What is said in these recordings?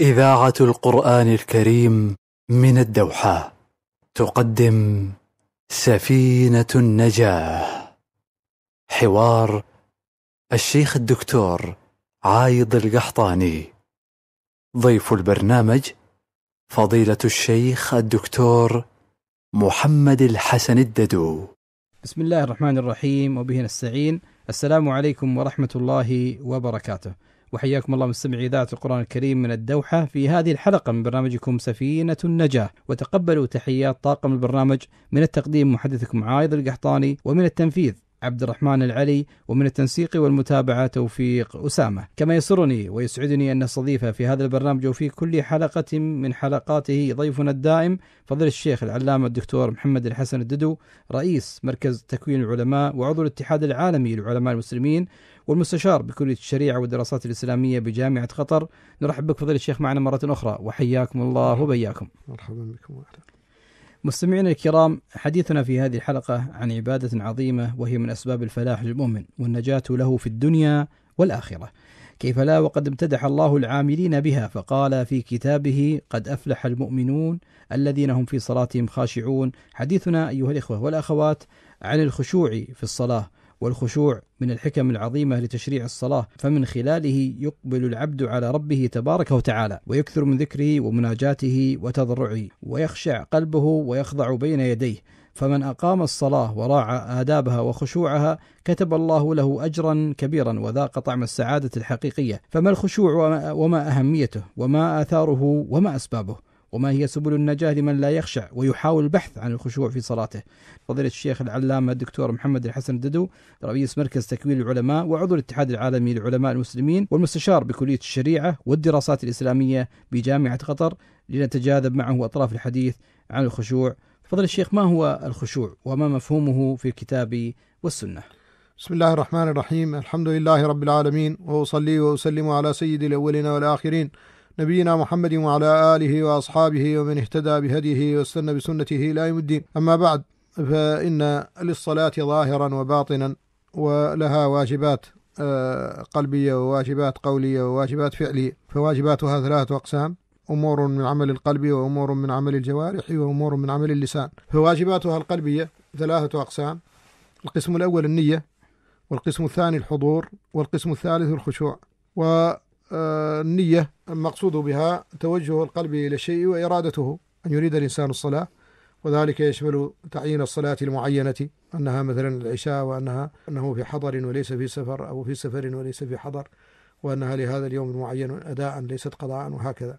إذاعة القرآن الكريم من الدوحة تقدم سفينة النجاة حوار الشيخ الدكتور عايض القحطاني ضيف البرنامج فضيلة الشيخ الدكتور محمد الحسن الددو بسم الله الرحمن الرحيم وبه نستعين السلام عليكم ورحمة الله وبركاته وحياكم الله مستمعي إذاعة القرآن الكريم من الدوحة في هذه الحلقة من برنامجكم سفينة النجاة وتقبلوا تحيات طاقم البرنامج من التقديم محدثكم عايض القحطاني ومن التنفيذ عبد الرحمن العلي ومن التنسيق والمتابعة توفيق أسامة كما يسرني ويسعدني أن استضيفه في هذا البرنامج وفي كل حلقة من حلقاته ضيفنا الدائم فضل الشيخ العلامة الدكتور محمد الحسن الددو رئيس مركز تكوين العلماء وعضو الاتحاد العالمي للعلماء المسلمين والمستشار بكلية الشريعة والدراسات الإسلامية بجامعة قطر نرحب بك فضل الشيخ معنا مرة أخرى وحياكم الله وبياكم مرحبا بكم وأهلا مستمعينا الكرام حديثنا في هذه الحلقة عن عبادة عظيمة وهي من أسباب الفلاح للمؤمن والنجاة له في الدنيا والآخرة كيف لا وقد امتدح الله العاملين بها فقال في كتابه قد أفلح المؤمنون الذين هم في صلاتهم خاشعون حديثنا أيها الإخوة والأخوات عن الخشوع في الصلاة والخشوع من الحكم العظيمة لتشريع الصلاة فمن خلاله يقبل العبد على ربه تبارك وتعالى ويكثر من ذكره ومناجاته وتضرعه ويخشع قلبه ويخضع بين يديه فمن أقام الصلاة وراعى آدابها وخشوعها كتب الله له أجرا كبيرا وذاق طعم السعادة الحقيقية فما الخشوع وما أهميته وما آثاره وما أسبابه وما هي سبل النجاة لمن لا يخشع ويحاول البحث عن الخشوع في صلاته فضيلة الشيخ العلامة الدكتور محمد الحسن الددو رئيس مركز تكوين العلماء وعضو الاتحاد العالمي لعلماء المسلمين والمستشار بكلية الشريعة والدراسات الإسلامية بجامعة قطر لنتجاذب معه أطراف الحديث عن الخشوع فضل الشيخ ما هو الخشوع وما مفهومه في الكتاب والسنة بسم الله الرحمن الرحيم الحمد لله رب العالمين وأصلي وأسلم على سيد الأولين والآخرين نبينا محمد وعلى آله وأصحابه ومن اهتدى بهديه واستنى بسنته إلى يوم الدين أما بعد فإن للصلاة ظاهرا وباطنا ولها واجبات آه، قلبية وواجبات قولية وواجبات فعلية فواجباتها ثلاثة أقسام أمور من عمل القلب وأمور من عمل الجوارح وأمور من عمل اللسان فواجباتها القلبية ثلاثة أقسام القسم الأول النية والقسم الثاني الحضور والقسم الثالث الخشوع و آه، النية المقصود بها توجه القلب إلى الشيء وإرادته أن يريد الإنسان الصلاة وذلك يشمل تعيين الصلاة المعينة أنها مثلا العشاء وأنها أنه في حضر وليس في سفر أو في سفر وليس في حضر وأنها لهذا اليوم المعين أداء ليست قضاء وهكذا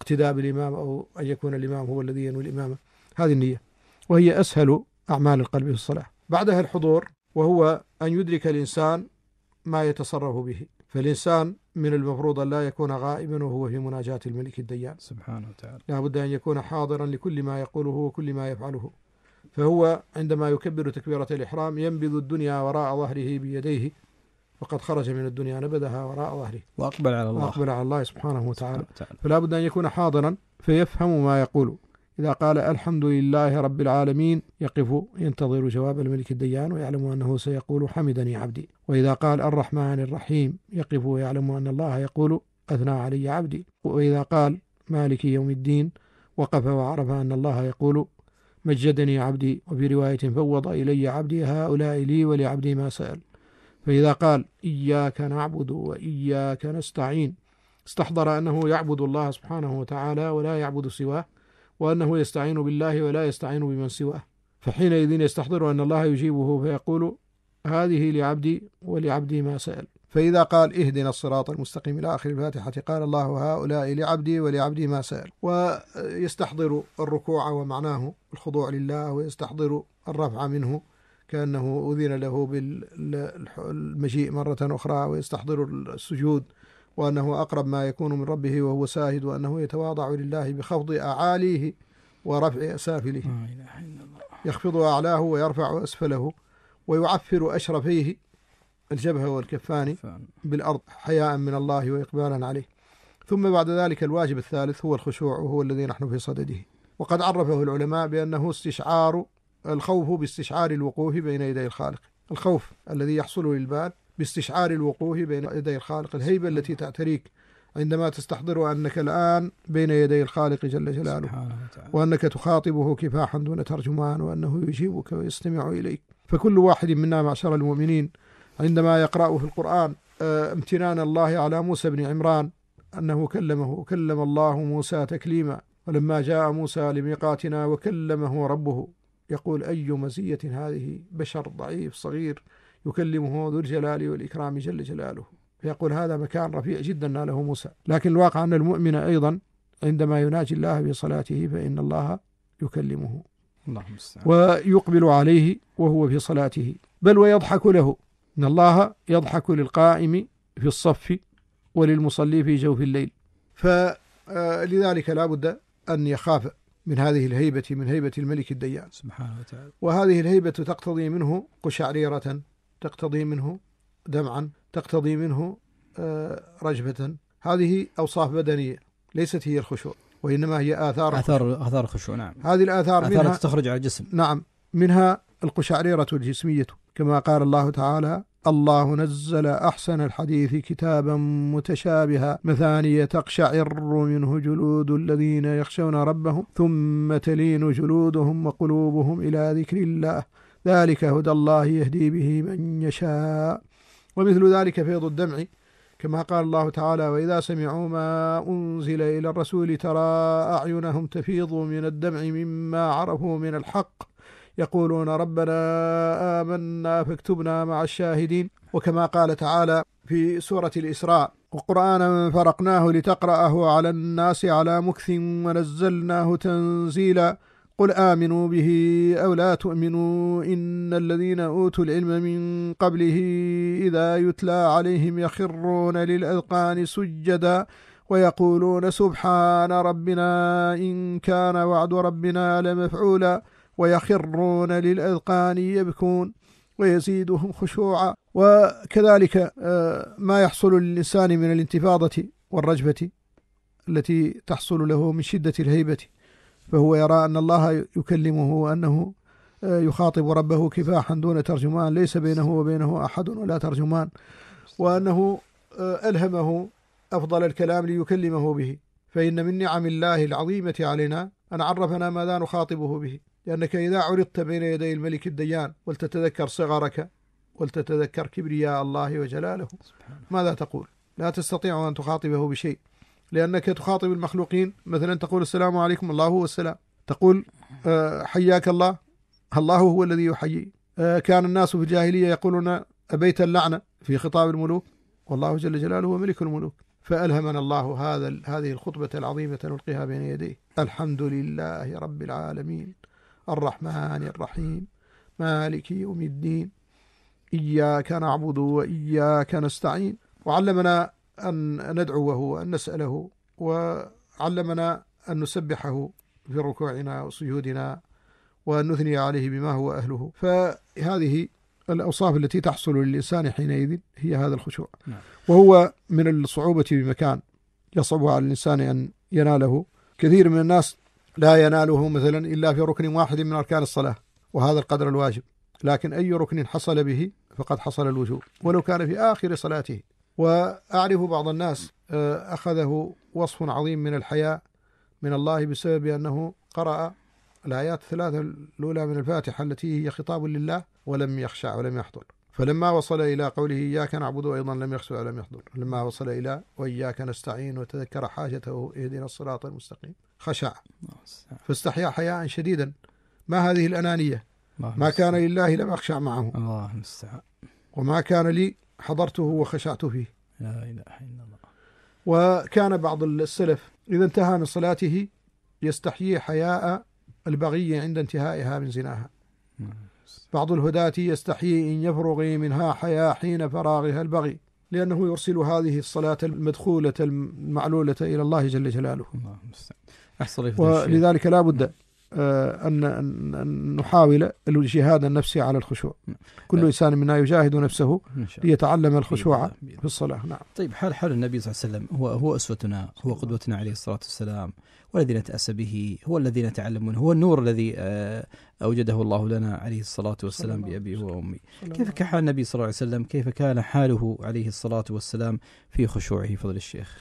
اقتداء بالإمام أو أن يكون الإمام هو الذي ينوي الإمامة هذه النية وهي أسهل أعمال القلب في الصلاة بعدها الحضور وهو أن يدرك الإنسان ما يتصرف به فالإنسان من المفروض أن لا يكون غائبا وهو في مناجاة الملك الديان سبحانه وتعالى لا بد أن يكون حاضرا لكل ما يقوله وكل ما يفعله فهو عندما يكبر تكبيرة الإحرام ينبذ الدنيا وراء ظهره بيديه وقد خرج من الدنيا نبذها وراء ظهره وأقبل على الله وأقبل على الله سبحانه وتعالى, سبحانه وتعالى. فلا بد أن يكون حاضرا فيفهم ما يقول إذا قال الحمد لله رب العالمين يقف ينتظر جواب الملك الديان ويعلم أنه سيقول حمدني عبدي وإذا قال الرحمن الرحيم يقف ويعلم أن الله يقول أثنى علي عبدي وإذا قال مالك يوم الدين وقف وعرف أن الله يقول مجدني عبدي وفي رواية فوض إلي عبدي هؤلاء لي ولعبدي ما سأل فإذا قال إياك نعبد وإياك نستعين استحضر أنه يعبد الله سبحانه وتعالى ولا يعبد سواه وأنه يستعين بالله ولا يستعين بمن سواه فحينئذ يستحضر أن الله يجيبه فيقول هذه لعبدي ولعبدي ما سأل فإذا قال اهدنا الصراط المستقيم إلى آخر الفاتحة قال الله هؤلاء لعبدي ولعبدي ما سأل ويستحضر الركوع ومعناه الخضوع لله ويستحضر الرفع منه كأنه أذن له بالمجيء مرة أخرى ويستحضر السجود وأنه أقرب ما يكون من ربه وهو ساهد وأنه يتواضع لله بخفض أعاليه ورفع أسافله يخفض أعلاه ويرفع أسفله ويعفر أشرفيه الجبهة والكفان بالأرض حياء من الله وإقبالا عليه ثم بعد ذلك الواجب الثالث هو الخشوع وهو الذي نحن في صدده وقد عرفه العلماء بأنه استشعار الخوف باستشعار الوقوف بين يدي الخالق الخوف الذي يحصل للبال باستشعار الوقوف بين يدي الخالق الهيبة التي تعتريك عندما تستحضر أنك الآن بين يدي الخالق جل جلاله وأنك تخاطبه كفاحا دون ترجمان وأنه يجيبك ويستمع إليك فكل واحد منا معشر المؤمنين عندما يقرأ في القرآن آه، امتنان الله على موسى بن عمران أنه كلمه كلم الله موسى تكليما ولما جاء موسى لميقاتنا وكلمه ربه يقول أي مزية هذه بشر ضعيف صغير يكلمه ذو الجلال والإكرام جل جلاله فيقول هذا مكان رفيع جدا ناله موسى لكن الواقع أن المؤمن أيضا عندما يناجي الله في صلاته فإن الله يكلمه اللهم ويقبل عليه وهو في صلاته بل ويضحك له إن الله يضحك للقائم في الصف وللمصلي في جوف الليل فلذلك آه، لا بد أن يخاف من هذه الهيبة من هيبة الملك الديان سبحانه وتعالى وهذه الهيبة تقتضي منه قشعريرة تقتضي منه دمعا تقتضي منه آه، رجبة هذه أوصاف بدنية ليست هي الخشوع وإنما هي آثار آثار الخشوع. آثار الخشوع نعم هذه الآثار آثار منها تخرج على الجسم نعم منها القشعريرة الجسمية كما قال الله تعالى الله نزل أحسن الحديث كتابا متشابها مثانية تقشعر منه جلود الذين يخشون ربهم ثم تلين جلودهم وقلوبهم إلى ذكر الله ذلك هدى الله يهدي به من يشاء ومثل ذلك فيض الدمع كما قال الله تعالى وإذا سمعوا ما أنزل إلى الرسول ترى أعينهم تفيض من الدمع مما عرفوا من الحق يقولون ربنا آمنا فاكتبنا مع الشاهدين وكما قال تعالى في سورة الإسراء وقرآنا فرقناه لتقرأه على الناس على مكث ونزلناه تنزيلا قل آمنوا به أو لا تؤمنوا إن الذين أوتوا العلم من قبله إذا يتلى عليهم يخرون للأذقان سجدا ويقولون سبحان ربنا إن كان وعد ربنا لمفعولا ويخرون للأذقان يبكون ويزيدهم خشوعا وكذلك آه، ما يحصل للإنسان من الانتفاضة والرجبة التي تحصل له من شدة الهيبة فهو يرى أن الله يكلمه وأنه آه، يخاطب ربه كفاحا دون ترجمان ليس بينه وبينه أحد ولا ترجمان وأنه آه، ألهمه أفضل الكلام ليكلمه به فإن من نعم الله العظيمة علينا أن عرفنا ماذا نخاطبه به لأنك إذا عرضت بين يدي الملك الديان ولتتذكر صغرك ولتتذكر كبرياء الله وجلاله ماذا تقول لا تستطيع أن تخاطبه بشيء لأنك تخاطب المخلوقين مثلا تقول السلام عليكم الله هو السلام تقول آه، حياك الله الله هو الذي يحيي آه، كان الناس في الجاهلية يقولون أبيت اللعنة في خطاب الملوك والله جل جلاله هو ملك الملوك فألهمنا الله هذا هذه الخطبة العظيمة نلقيها بين يديه الحمد لله رب العالمين الرحمن الرحيم مالك يوم الدين إياك نعبد وإياك نستعين وعلمنا أن ندعوه وأن نسأله وعلمنا أن نسبحه في ركوعنا وسجودنا وأن نثني عليه بما هو أهله فهذه الأوصاف التي تحصل للإنسان حينئذ هي هذا الخشوع نعم. وهو من الصعوبة بمكان يصعب على الإنسان أن يناله كثير من الناس لا يناله مثلا إلا في ركن واحد من أركان الصلاة وهذا القدر الواجب لكن أي ركن حصل به فقد حصل الوجوب ولو كان في آخر صلاته وأعرف بعض الناس آه، أخذه وصف عظيم من الحياء من الله بسبب أنه قرأ الآيات الثلاثة الأولى من الفاتحة التي هي خطاب لله ولم يخشع ولم يحضر فلما وصل إلى قوله إياك نعبد أيضا لم يخشع ولم يحضر لما وصل إلى وإياك نستعين وتذكر حاجته اهدنا الصراط المستقيم خشع نعم. فاستحيا حياء شديدا ما هذه الأنانية ما كان لله لم أخشع معه الله المستعان وما كان لي حضرته وخشعت فيه لا إله إلا الله وكان بعض السلف إذا انتهى من صلاته يستحيي حياء البغي عند انتهائها من زناها نعم. بعض الهداة يستحيي إن يفرغي منها حياء حين فراغها البغي لأنه يرسل هذه الصلاة المدخولة المعلولة إلى الله جل جلاله الله أحصل ولذلك لا بد آه، أن نحاول الجهاد النفسي على الخشوع كل آه. إنسان منا يجاهد نفسه ليتعلم الخشوع في الصلاة نعم طيب حال حال النبي صلى الله عليه وسلم هو هو أسوتنا هو قدوتنا عليه الصلاة والسلام والذي نتأسى به هو الذي نتعلم منه هو النور الذي آه، أوجده الله لنا عليه الصلاة والسلام بأبي وأمي كيف كان حال النبي صلى الله عليه وسلم كيف كان حاله عليه الصلاة والسلام في خشوعه فضل الشيخ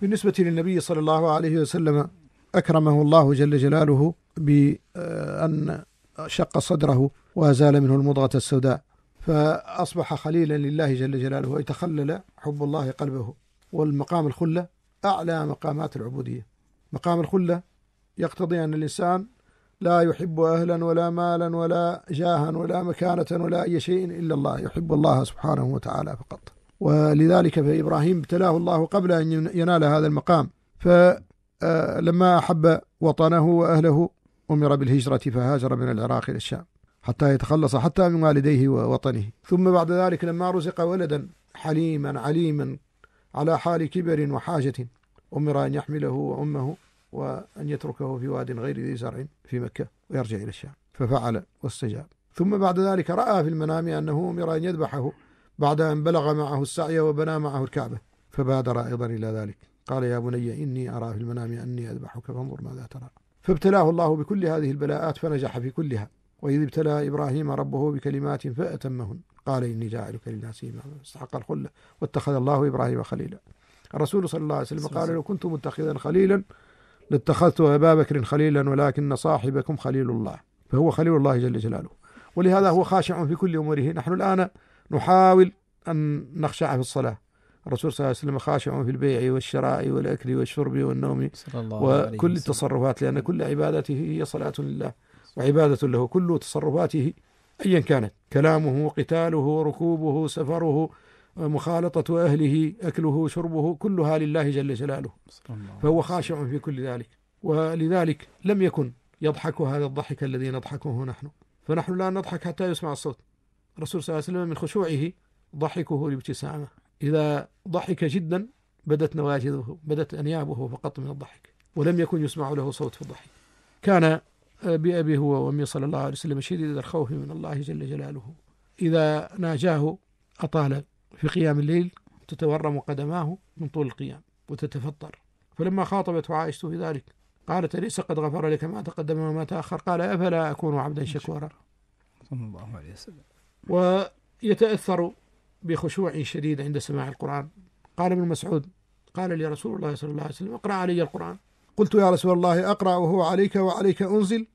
بالنسبة للنبي صلى الله عليه وسلم أكرمه الله جل جلاله بأن شق صدره وأزال منه المضغة السوداء فأصبح خليلا لله جل جلاله ويتخلل حب الله قلبه والمقام الخلة أعلى مقامات العبودية مقام الخلة يقتضي أن الإنسان لا يحب أهلا ولا مالا ولا جاها ولا مكانة ولا أي شيء إلا الله يحب الله سبحانه وتعالى فقط ولذلك فإبراهيم ابتلاه الله قبل أن ينال هذا المقام ف آه، لما أحب وطنه وأهله أمر بالهجرة فهاجر من العراق إلى الشام حتى يتخلص حتى من والديه ووطنه ثم بعد ذلك لما رزق ولدا حليما عليما على حال كبر وحاجة أمر أن يحمله وأمه وأن يتركه في واد غير ذي زرع في مكة ويرجع إلى الشام ففعل واستجاب ثم بعد ذلك رأى في المنام أنه أمر أن يذبحه بعد أن بلغ معه السعي وبنى معه الكعبة فبادر أيضا إلى ذلك قال يا بني إني أرى في المنام أني أذبحك فانظر ماذا ترى فابتلاه الله بكل هذه البلاءات فنجح في كلها وإذ ابتلى إبراهيم ربه بكلمات فأتمهن قال إني جاعلك للناس إماما استحق الخلة واتخذ الله إبراهيم خليلا الرسول صلى الله عليه وسلم قال لو كنت متخذا خليلا لاتخذت أبا بكر خليلا ولكن صاحبكم خليل الله فهو خليل الله جل جلاله ولهذا هو خاشع في كل أموره نحن الآن نحاول أن نخشع في الصلاة الرسول صلى الله عليه وسلم خاشع في البيع والشراء والأكل والشرب والنوم وكل التصرفات لأن كل عبادته هي صلاة لله وعبادة له كل تصرفاته أيا كانت كلامه قتاله ركوبه سفره مخالطة أهله أكله شربه كلها لله جل جلاله فهو خاشع في كل ذلك ولذلك لم يكن يضحك هذا الضحك الذي نضحكه نحن فنحن لا نضحك حتى يسمع الصوت الرسول صلى الله عليه وسلم من خشوعه ضحكه الابتسامة إذا ضحك جدا بدت نواجذه بدت أنيابه فقط من الضحك ولم يكن يسمع له صوت في الضحك كان آه، بأبي هو وأمي صلى الله عليه وسلم شديد الخوف من الله جل جلاله إذا ناجاه أطال في قيام الليل تتورم قدماه من طول القيام وتتفطر فلما خاطبته عائشة في ذلك قالت أليس قد غفر لك ما تقدم وما تأخر قال أفلا أكون عبدا شكورا صلى الله عليه وسلم ويتأثر بخشوع شديد عند سماع القرآن قال ابن مسعود قال لي رسول الله صلى الله عليه وسلم اقرأ علي القرآن قلت يا رسول الله أقرأ وهو عليك وعليك أنزل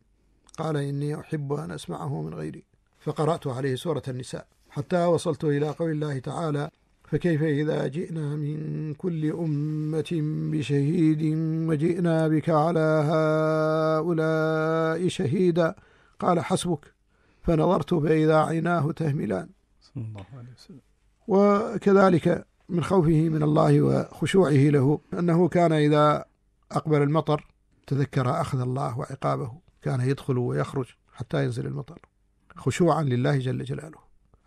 قال إني أحب أن أسمعه من غيري فقرأت عليه سورة النساء حتى وصلت إلى قول الله تعالى فكيف إذا جئنا من كل أمة بشهيد وجئنا بك على هؤلاء شهيدا قال حسبك فنظرت فإذا عيناه تهملان صلى الله عليه وسلم وكذلك من خوفه من الله وخشوعه له أنه كان إذا أقبل المطر تذكر أخذ الله وعقابه كان يدخل ويخرج حتى ينزل المطر خشوعا لله جل جلاله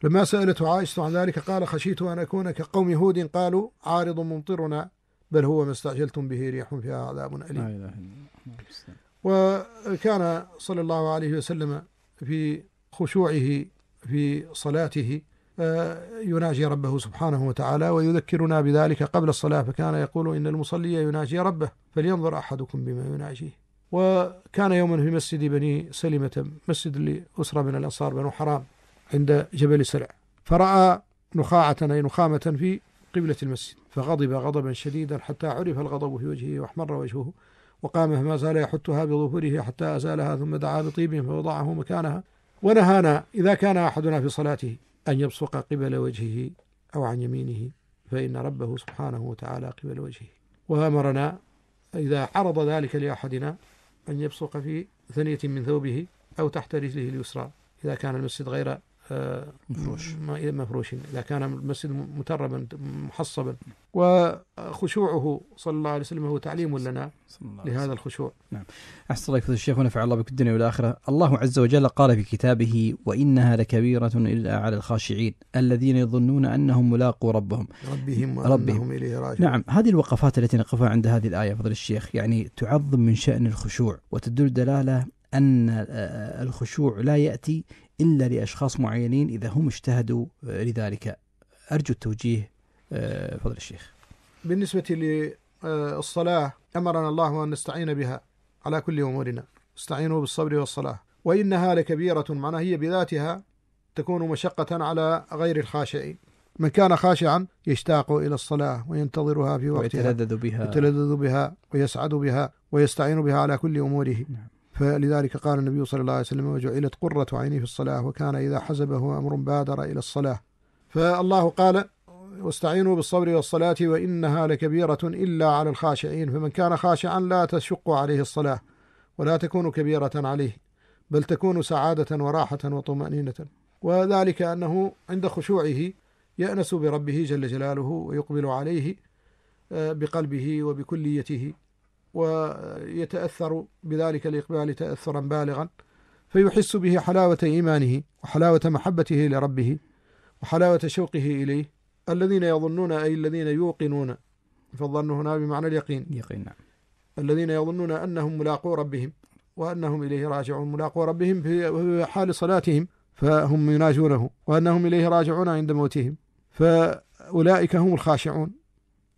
لما سألته عائشة عن ذلك قال خشيت أن أكون كقوم هود قالوا عارض ممطرنا بل هو ما استعجلتم به ريح فيها عذاب أليم وكان صلى الله عليه وسلم في خشوعه في صلاته يناجي ربه سبحانه وتعالى ويذكرنا بذلك قبل الصلاة فكان يقول إن المصلي يناجي ربه فلينظر أحدكم بما يناجيه وكان يوما في مسجد بني سلمة مسجد لأسرة من الأنصار بنو حرام عند جبل سلع فرأى نخاعة أي نخامة في قبلة المسجد فغضب غضبا شديدا حتى عرف الغضب في وجهه واحمر وجهه وقام ما زال يحتها بظهوره حتى أزالها ثم دعا بطيب فوضعه مكانها ونهانا إذا كان أحدنا في صلاته أن يبصق قبل وجهه أو عن يمينه فإن ربه سبحانه وتعالى قبل وجهه وأمرنا إذا عرض ذلك لأحدنا أن يبصق في ثنية من ثوبه أو تحت رجله اليسرى إذا كان المسجد غير مفروش إيه، مفروش إذا كان المسجد متربا محصبا نعم. وخشوعه صلى الله عليه وسلم هو تعليم لنا لهذا الخشوع نعم أحسن الله الشيخ ونفع الله بك الدنيا والآخرة الله عز وجل قال في كتابه وإنها لكبيرة إلا على الخاشعين الذين يظنون أنهم ملاقوا ربهم ربهم ربهم إليه راجعون نعم هذه الوقفات التي نقفها عند هذه الآية فضل الشيخ يعني تعظم من شأن الخشوع وتدل دلالة أن آه، آه، الخشوع لا يأتي إلا لأشخاص معينين إذا هم اجتهدوا آه، لذلك أرجو التوجيه آه، فضل الشيخ بالنسبة للصلاة آه، أمرنا الله أن نستعين بها على كل أمورنا استعينوا بالصبر والصلاة وإنها لكبيرة معناها هي بذاتها تكون مشقة على غير الخاشعين من كان خاشعا يشتاق إلى الصلاة وينتظرها في وقتها ويتلذذ بها, يتلذذ بها ويسعد بها ويستعين بها على كل أموره نعم. فلذلك قال النبي صلى الله عليه وسلم وجعلت قرة عيني في الصلاة وكان إذا حزبه أمر بادر إلى الصلاة فالله قال واستعينوا بالصبر والصلاة وإنها لكبيرة إلا على الخاشعين فمن كان خاشعا لا تشق عليه الصلاة ولا تكون كبيرة عليه بل تكون سعادة وراحة وطمأنينة وذلك أنه عند خشوعه يأنس بربه جل جلاله ويقبل عليه آه، بقلبه وبكليته ويتأثر بذلك الإقبال تأثرا بالغا فيحس به حلاوة إيمانه وحلاوة محبته لربه وحلاوة شوقه إليه الذين يظنون أي الذين يوقنون فالظن هنا بمعنى اليقين يقين نعم. الذين يظنون أنهم ملاقو ربهم وأنهم إليه راجعون ملاقو ربهم في حال صلاتهم فهم يناجونه وأنهم إليه راجعون عند موتهم فأولئك هم الخاشعون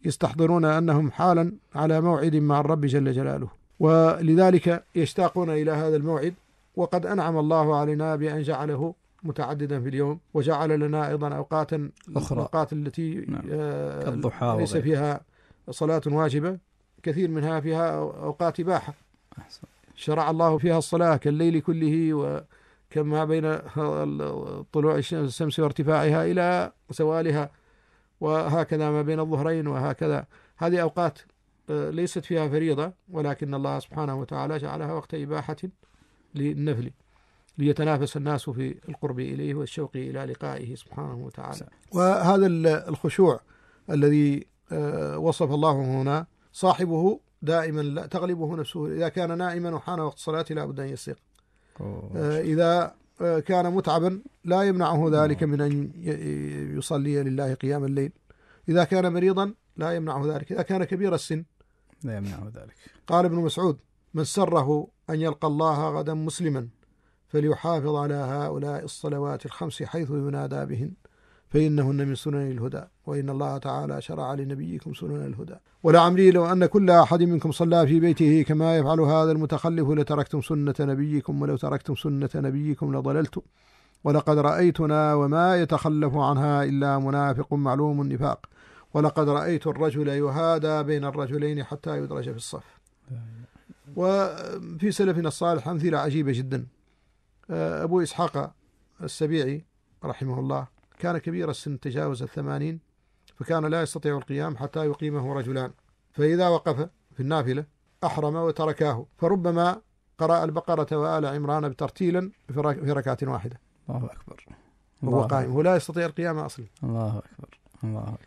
يستحضرون أنهم حالا على موعد مع الرب جل جلاله ولذلك يشتاقون إلى هذا الموعد وقد أنعم الله علينا بأن جعله متعددا في اليوم وجعل لنا أيضا أوقاتا أخرى الأوقات التي نعم. آه كالضحى ليس فيها صلاة واجبة كثير منها فيها أوقات إباحة أحسن. شرع الله فيها الصلاة كالليل كله وكما بين طلوع الشمس وارتفاعها إلى سوالها وهكذا ما بين الظهرين وهكذا هذه أوقات آه، ليست فيها فريضة ولكن الله سبحانه وتعالى جعلها وقت إباحة للنفل ليتنافس الناس في القرب إليه والشوق إلى لقائه سبحانه وتعالى وهذا الخشوع الذي آه، وصف الله هنا صاحبه دائما لا تغلبه نفسه إذا كان نائما وحان وقت الصلاة لا بد أن يسيق آه، إذا آه، كان متعبا لا يمنعه ذلك من أن يصلي لله قيام الليل إذا كان مريضا لا يمنعه ذلك إذا كان كبير السن لا يمنعه ذلك قال ابن مسعود من سره أن يلقى الله غدا مسلما فليحافظ على هؤلاء الصلوات الخمس حيث ينادى بهن فإنهن من سنن الهدى وإن الله تعالى شرع لنبيكم سنن الهدى ولعمري لو أن كل أحد منكم صلى في بيته كما يفعل هذا المتخلف لتركتم سنة نبيكم ولو تركتم سنة نبيكم لضللتم ولقد رأيتنا وما يتخلف عنها إلا منافق معلوم النفاق ولقد رأيت الرجل يهادى بين الرجلين حتى يدرج في الصف وفي سلفنا الصالح أمثلة عجيبة جدا أبو إسحاق السبيعي رحمه الله كان كبير السن تجاوز الثمانين فكان لا يستطيع القيام حتى يقيمه رجلان فإذا وقف في النافلة أحرم وتركاه فربما قرأ البقرة وآل عمران بترتيلا في ركعة واحدة الله أكبر الله وهو قائم هو لا يستطيع القيام أصلا الله أكبر الله أكبر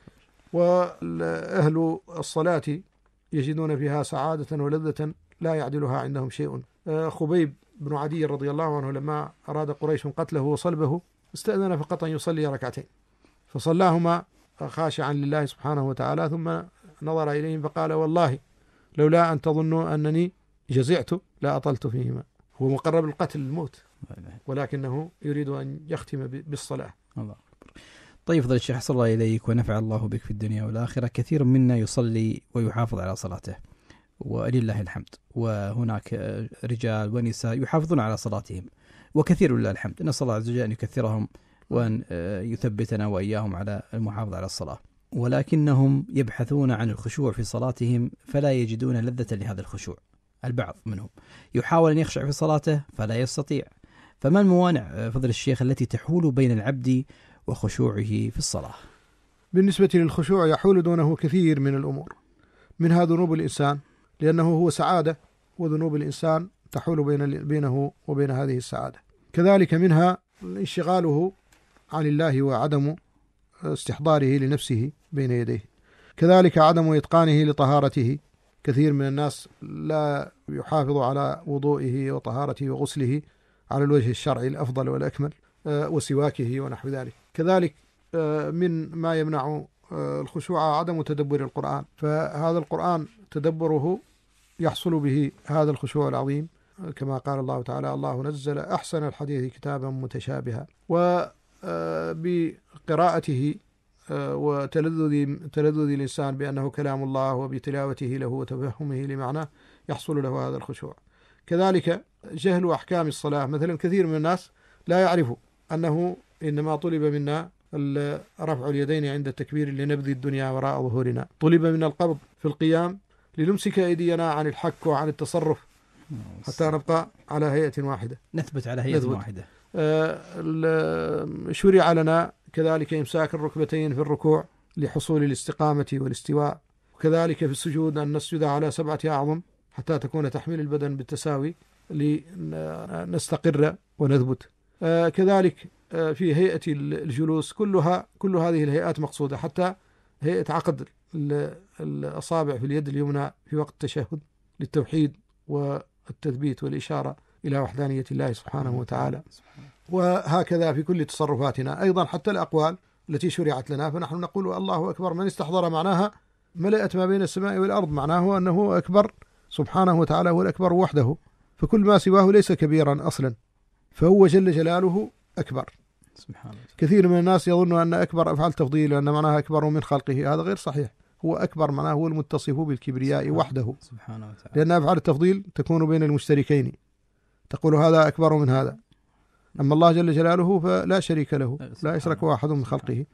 وأهل الصلاة يجدون فيها سعادة ولذة لا يعدلها عندهم شيء آه، خبيب بن عدي رضي الله عنه لما أراد قريش قتله وصلبه استأذن فقط أن يصلي ركعتين فصلاهما خاشعا لله سبحانه وتعالى ثم نظر إليهم فقال والله لولا أن تظنوا أنني جزعت لا أطلت فيهما هو مقرب القتل الموت ولكنه يريد أن يختم بالصلاة الله أكبر طيب فضل الشيخ صلى الله إليك ونفع الله بك في الدنيا والآخرة كثير منا يصلي ويحافظ على صلاته ولله الحمد وهناك رجال ونساء يحافظون على صلاتهم وكثير لله الحمد نسأل الله عز وجل أن يكثرهم وأن آه، يثبتنا وإياهم على المحافظة على الصلاة ولكنهم يبحثون عن الخشوع في صلاتهم فلا يجدون لذة لهذا الخشوع البعض منهم يحاول أن يخشع في صلاته فلا يستطيع فما الموانع آه، فضل الشيخ التي تحول بين العبد وخشوعه في الصلاة بالنسبة للخشوع يحول دونه كثير من الأمور منها ذنوب الإنسان لأنه هو سعادة وذنوب الإنسان تحول بين بينه وبين هذه السعادة كذلك منها انشغاله عن الله وعدم استحضاره لنفسه بين يديه كذلك عدم إتقانه لطهارته كثير من الناس لا يحافظ على وضوئه وطهارته وغسله على الوجه الشرعي الأفضل والأكمل آه، وسواكه ونحو ذلك كذلك آه، من ما يمنع آه، الخشوع عدم تدبر القرآن فهذا القرآن تدبره يحصل به هذا الخشوع العظيم كما قال الله تعالى الله نزل أحسن الحديث كتابا متشابها وبقراءته آه، آه، وتلذذ تلذذ الإنسان بأنه كلام الله وبتلاوته له وتفهمه لمعناه يحصل له هذا الخشوع كذلك جهل أحكام الصلاة مثلا كثير من الناس لا يعرف أنه إنما طلب منا رفع اليدين عند التكبير لنبذ الدنيا وراء ظهورنا طلب من القبض في القيام لنمسك أيدينا عن الحك وعن التصرف حتى نبقى على هيئة واحدة نثبت على هيئة نثبت. واحدة آه، شرع لنا كذلك إمساك الركبتين في الركوع لحصول الاستقامة والاستواء وكذلك في السجود أن نسجد على سبعة أعظم حتى تكون تحميل البدن بالتساوي لنستقر ونثبت آه، كذلك آه، في هيئة الجلوس كلها كل هذه الهيئات مقصودة حتى هيئة عقد الأصابع في اليد اليمنى في وقت التشهد للتوحيد التثبيت والإشارة إلى وحدانية الله سبحانه وتعالى وهكذا في كل تصرفاتنا أيضا حتى الأقوال التي شرعت لنا فنحن نقول الله أكبر من استحضر معناها ملأت ما بين السماء والأرض معناه أنه أكبر سبحانه وتعالى هو الأكبر وحده فكل ما سواه ليس كبيرا أصلا فهو جل جلاله أكبر سبحان الله كثير من الناس يظن أن أكبر أفعال تفضيل وأن معناها أكبر من خلقه هذا غير صحيح هو أكبر معناه هو المتصف بالكبرياء سبحانه وحده سبحانه وتعالى لأن أفعال التفضيل تكون بين المشتركين تقول هذا أكبر من هذا أما الله جل جلاله فلا شريك له لا يشرك أحد من خلقه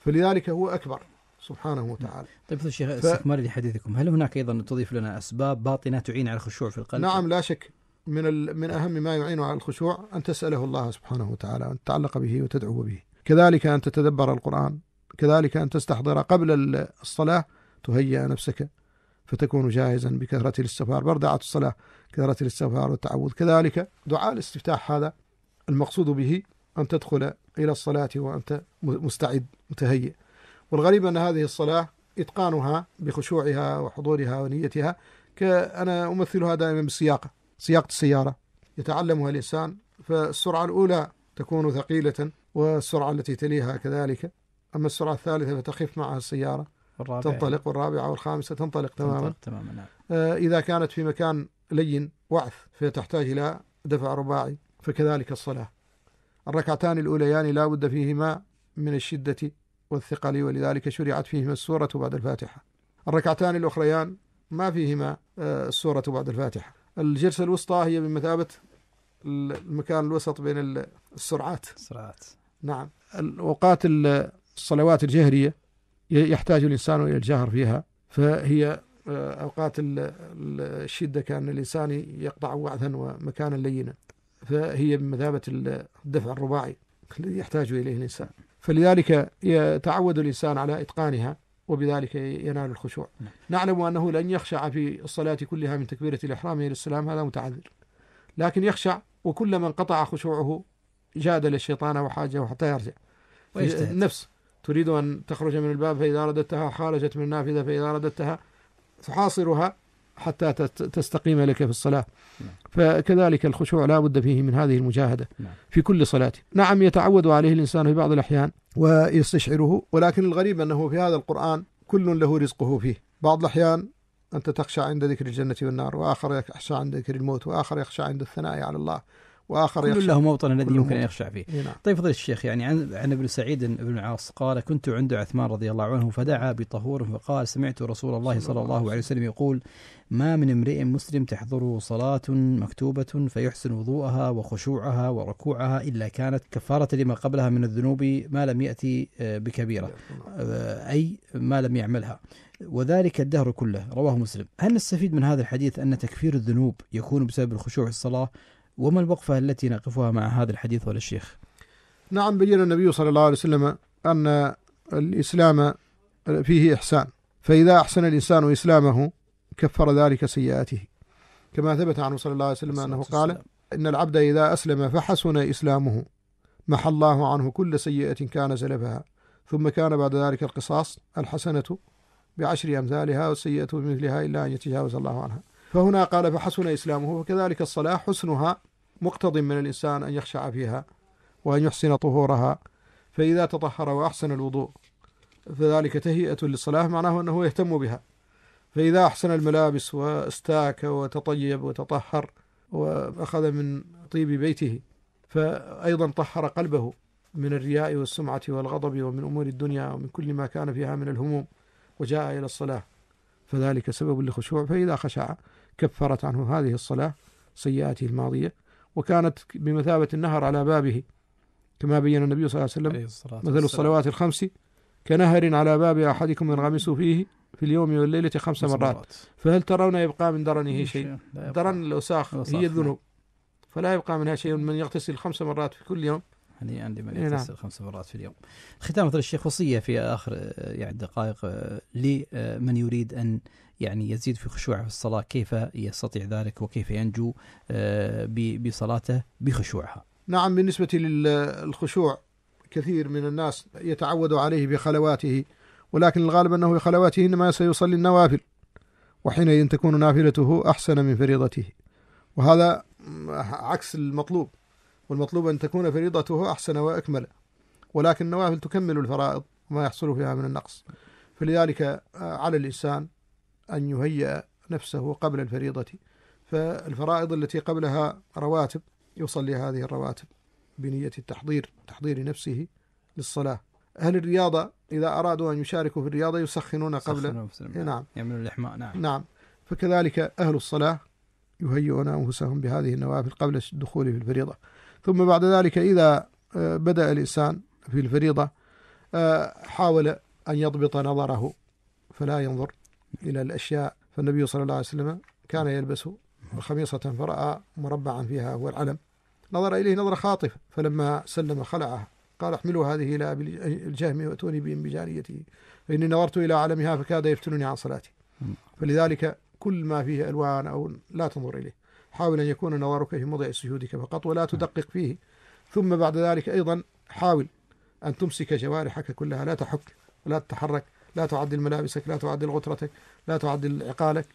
فلذلك هو أكبر سبحانه وتعالى طيب ف... استكمال لحديثكم هل هناك أيضا تضيف لنا أسباب باطنة تعين على الخشوع في القلب نعم لا شك من ال... من أهم ما يعين على الخشوع أن تسأله الله سبحانه وتعالى أن تتعلق به وتدعو به كذلك أن تتدبر القرآن كذلك أن تستحضر قبل الصلاة تهيئ نفسك فتكون جاهزا بكثرة الاستغفار بردعة الصلاة كثرة الاستغفار والتعوذ كذلك دعاء الاستفتاح هذا المقصود به أن تدخل إلى الصلاة وأنت مستعد متهيئ والغريب أن هذه الصلاة إتقانها بخشوعها وحضورها ونيتها أنا أمثلها دائما بالسياقة سياقة السيارة يتعلمها الإنسان فالسرعة الأولى تكون ثقيلة والسرعة التي تليها كذلك أما السرعة الثالثة فتخف معها السيارة والرابعة تنطلق والرابعة والخامسة تنطلق تماما تماما نعم. آه إذا كانت في مكان لين وعث فتحتاج إلى دفع رباعي فكذلك الصلاة الركعتان الأوليان لا بد فيهما من الشدة والثقل ولذلك شرعت فيهما السورة بعد الفاتحة الركعتان الأخريان ما فيهما آه، السورة بعد الفاتحة الجلسة الوسطى هي بمثابة المكان الوسط بين السرعات السرعات نعم الأوقات الصلوات الجهرية يحتاج الإنسان إلى الجهر فيها فهي آه، أوقات الشدة كان الإنسان يقطع وعثا ومكانا لينا فهي بمثابة الدفع الرباعي الذي يحتاج إليه الإنسان فلذلك يتعود الإنسان على إتقانها وبذلك ينال الخشوع نعم. نعلم أنه لن يخشع في الصلاة كلها من تكبيرة الإحرام إلى السلام هذا متعذر لكن يخشع وكلما انقطع خشوعه جادل الشيطان وحاجه حتى يرجع ويجتهد. نفس تريد أن تخرج من الباب فإذا أردتها خرجت من النافذة فإذا أردتها تحاصرها حتى تستقيم لك في الصلاة نعم. فكذلك الخشوع لا بد فيه من هذه المجاهدة نعم. في كل صلاة نعم يتعود عليه الإنسان في بعض الأحيان ويستشعره ولكن الغريب أنه في هذا القرآن كل له رزقه فيه بعض الأحيان أنت تخشى عند ذكر الجنة والنار وآخر يخشى عند ذكر الموت وآخر يخشى عند الثناء على الله واخر يخشى كل له موطن الذي يمكن ان يخشع فيه. نعم. طيب فضيله الشيخ يعني عن عن ابن سعيد بن العاص قال كنت عند عثمان رضي الله عنه فدعا بطهور فقال سمعت رسول الله صلى الله عليه وسلم يقول ما من امرئ مسلم تحضره صلاة مكتوبة فيحسن وضوءها وخشوعها وركوعها إلا كانت كفارة لما قبلها من الذنوب ما لم يأتي آه، بكبيرة آه، أي ما لم يعملها وذلك الدهر كله رواه مسلم هل نستفيد من هذا الحديث أن تكفير الذنوب يكون بسبب الخشوع في الصلاة وما الوقفة التي نقفها مع هذا الحديث ولا الشيخ نعم بين النبي صلى الله عليه وسلم أن الإسلام فيه إحسان فإذا أحسن الإنسان إسلامه كفر ذلك سيئاته كما ثبت عنه صلى الله عليه وسلم أنه قال إن العبد إذا أسلم فحسن إسلامه محى الله عنه كل سيئة كان سلفها ثم كان بعد ذلك القصاص الحسنة بعشر أمثالها والسيئة بمثلها إلا أن يتجاوز الله عنها فهنا قال فحسن إسلامه وكذلك الصلاة حسنها مقتض من الإنسان أن يخشع فيها وأن يحسن طهورها فإذا تطهر وأحسن الوضوء فذلك تهيئة للصلاة معناه أنه يهتم بها فإذا أحسن الملابس واستاك وتطيب وتطهر وأخذ من طيب بيته فأيضا طهر قلبه من الرياء والسمعة والغضب ومن أمور الدنيا ومن كل ما كان فيها من الهموم وجاء إلى الصلاة فذلك سبب للخشوع فإذا خشع كفرت عنه هذه الصلاة سيئاته الماضية وكانت بمثابة النهر على بابه كما بين النبي صلى الله عليه وسلم مثل الصلوات الخمس كنهر على باب أحدكم ينغمس فيه في اليوم والليلة خمس مرات فهل ترون يبقى من درنه شيء درن الأوساخ هي نعم. الذنوب فلا يبقى منها شيء من يغتسل خمس مرات في كل يوم يعني عندي من نعم. خمس مرات في اليوم ختام مثل الشيخ وصيه في اخر آه، يعني دقائق آه، لمن آه، يريد ان يعني يزيد في خشوعه في الصلاه كيف يستطيع ذلك وكيف ينجو بصلاته بخشوعها نعم بالنسبه للخشوع كثير من الناس يتعود عليه بخلواته ولكن الغالب انه بخلواته انما سيصلي النوافل وحينئذ تكون نافلته احسن من فريضته وهذا عكس المطلوب والمطلوب أن تكون فريضته أحسن وأكمل ولكن النوافل تكمل الفرائض وما يحصل فيها من النقص فلذلك آه، على الإنسان أن يهيئ نفسه قبل الفريضة فالفرائض التي قبلها رواتب يصلي هذه الرواتب بنية التحضير تحضير نفسه للصلاة أهل الرياضة إذا أرادوا أن يشاركوا في الرياضة يسخنون قبل نعم يعملون الإحماء نعم نعم فكذلك أهل الصلاة يهيئون أنفسهم بهذه النوافل قبل الدخول في الفريضة ثم بعد ذلك إذا آه، بدأ الإنسان في الفريضة آه، حاول أن يضبط نظره فلا ينظر إلى الأشياء فالنبي صلى الله عليه وسلم كان يلبس خميصة فرأى مربعا فيها هو العلم نظر إليه نظرة خاطفة فلما سلم خلعها قال احملوا هذه إلى الجهم وأتوني بهم بجاريته فإني نظرت إلى علمها فكاد يفتنني عن صلاتي فلذلك كل ما فيه ألوان أو لا تنظر إليه حاول أن يكون نوارك في موضع سجودك فقط ولا تدقق فيه ثم بعد ذلك أيضا حاول أن تمسك جوارحك كلها لا تحك ولا تتحرك لا تعدل ملابسك لا تعدل غترتك لا تعدل عقالك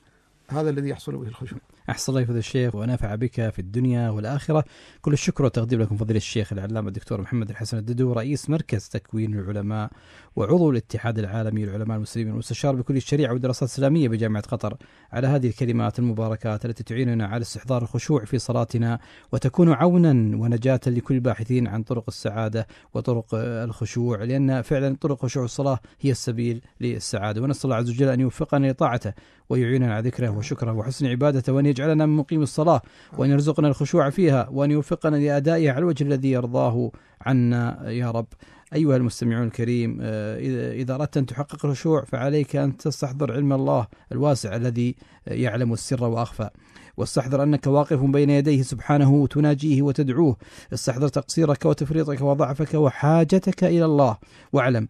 هذا الذي يحصل به الخشوع أحسن الله يفضل الشيخ ونفع بك في الدنيا والآخرة كل الشكر والتقدير لكم فضيلة الشيخ العلامة الدكتور محمد الحسن الددو رئيس مركز تكوين العلماء وعضو الاتحاد العالمي للعلماء المسلمين والمستشار بكلية الشريعة والدراسات الإسلامية بجامعة قطر على هذه الكلمات المباركات التي تعيننا على استحضار الخشوع في صلاتنا وتكون عونا ونجاة لكل الباحثين عن طرق السعادة وطرق الخشوع لأن فعلا طرق خشوع الصلاة هي السبيل للسعادة ونسأل الله عز وجل أن يوفقنا لطاعته ويعيننا على ذكره وشكره وحسن عبادته وأن يجعلنا من مقيم الصلاة وأن يرزقنا الخشوع فيها وأن يوفقنا لأدائها على الوجه الذي يرضاه عنا يا رب أيها المستمعون الكريم آه، إذا أردت أن تحقق الخشوع فعليك أن تستحضر علم الله الواسع الذي آه، يعلم السر وأخفى واستحضر أنك واقف بين يديه سبحانه تناجيه وتدعوه استحضر تقصيرك وتفريطك وضعفك وحاجتك إلى الله واعلم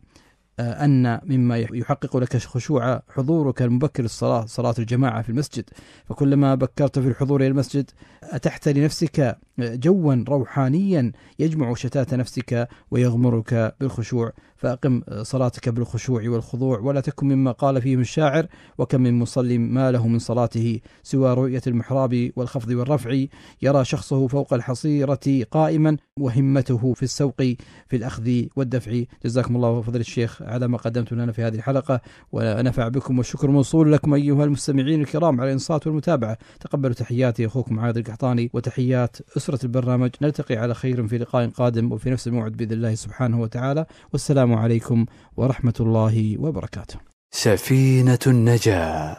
آه، أن مما يحقق لك خشوع حضورك المبكر للصلاة صلاة الجماعة في المسجد فكلما بكرت في الحضور إلى المسجد أتحت لنفسك جوا روحانيا يجمع شتات نفسك ويغمرك بالخشوع فأقم صلاتك بالخشوع والخضوع ولا تكن مما قال فيهم الشاعر وكم من مصل ما له من صلاته سوى رؤية المحراب والخفض والرفع يرى شخصه فوق الحصيرة قائما وهمته في السوق في الأخذ والدفع جزاكم الله فضل الشيخ على ما قدمتم لنا في هذه الحلقة ونفع بكم والشكر موصول لكم أيها المستمعين الكرام على الإنصات والمتابعة تقبلوا تحياتي أخوكم عادل القحطاني وتحيات أسرة البرنامج نلتقي على خير في لقاء قادم وفي نفس الموعد بإذن الله سبحانه وتعالى والسلام عليكم ورحمة الله وبركاته سفينة النجاة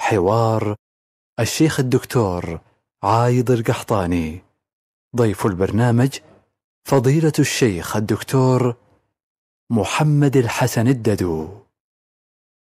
حوار الشيخ الدكتور عايض القحطاني ضيف البرنامج فضيلة الشيخ الدكتور محمد الحسن الددو